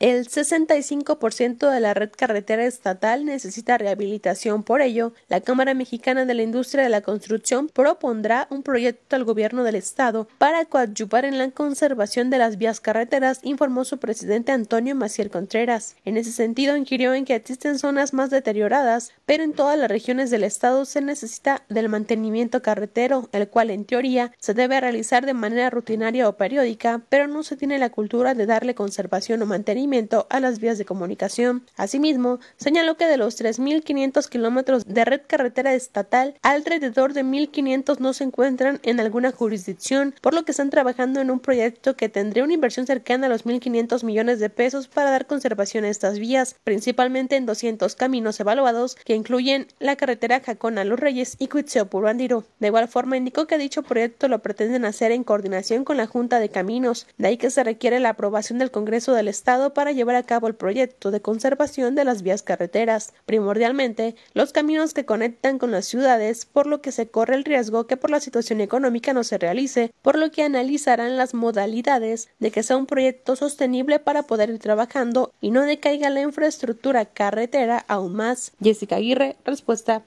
El 65% de la red carretera estatal necesita rehabilitación. Por ello, la Cámara Mexicana de la Industria de la Construcción propondrá un proyecto al gobierno del Estado para coadyuvar en la conservación de las vías carreteras, informó su presidente Antonio Maciel Contreras. En ese sentido, inquirió en que existen zonas más deterioradas, pero en todas las regiones del Estado se necesita del mantenimiento carretero, el cual en teoría se debe realizar de manera rutinaria o periódica, pero no se tiene la cultura de darle conservación o mantenimiento a las vías de comunicación. Asimismo, señaló que de los 3.500 kilómetros de red carretera estatal, alrededor de 1.500 no se encuentran en alguna jurisdicción, por lo que están trabajando en un proyecto que tendría una inversión cercana a los 1.500 millones de pesos para dar conservación a estas vías, principalmente en 200 caminos evaluados que incluyen la carretera Jacona Los Reyes y cuitseo De igual forma, indicó que dicho proyecto lo pretenden hacer en coordinación con la Junta de Caminos, de ahí que se requiere la aprobación del Congreso del Estado para llevar a cabo el proyecto de conservación de las vías carreteras, primordialmente los caminos que conectan con las ciudades, por lo que se corre el riesgo que por la situación económica no se realice, por lo que analizarán las modalidades de que sea un proyecto sostenible para poder ir trabajando y no decaiga la infraestructura carretera aún más. Jessica Aguirre, respuesta.